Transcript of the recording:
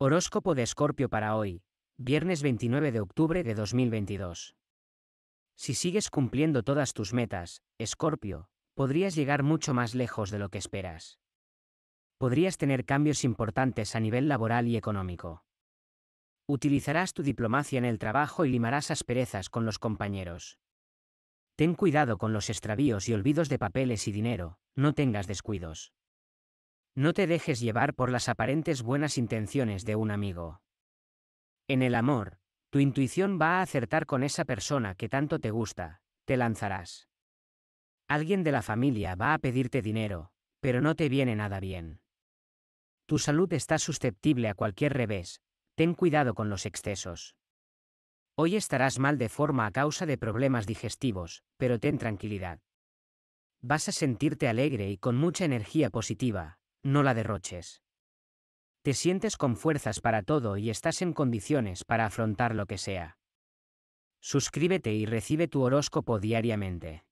Horóscopo de Escorpio para hoy, viernes 29 de octubre de 2022. Si sigues cumpliendo todas tus metas, Escorpio, podrías llegar mucho más lejos de lo que esperas. Podrías tener cambios importantes a nivel laboral y económico. Utilizarás tu diplomacia en el trabajo y limarás asperezas con los compañeros. Ten cuidado con los extravíos y olvidos de papeles y dinero, no tengas descuidos. No te dejes llevar por las aparentes buenas intenciones de un amigo. En el amor, tu intuición va a acertar con esa persona que tanto te gusta, te lanzarás. Alguien de la familia va a pedirte dinero, pero no te viene nada bien. Tu salud está susceptible a cualquier revés, ten cuidado con los excesos. Hoy estarás mal de forma a causa de problemas digestivos, pero ten tranquilidad. Vas a sentirte alegre y con mucha energía positiva, no la derroches. Te sientes con fuerzas para todo y estás en condiciones para afrontar lo que sea. Suscríbete y recibe tu horóscopo diariamente.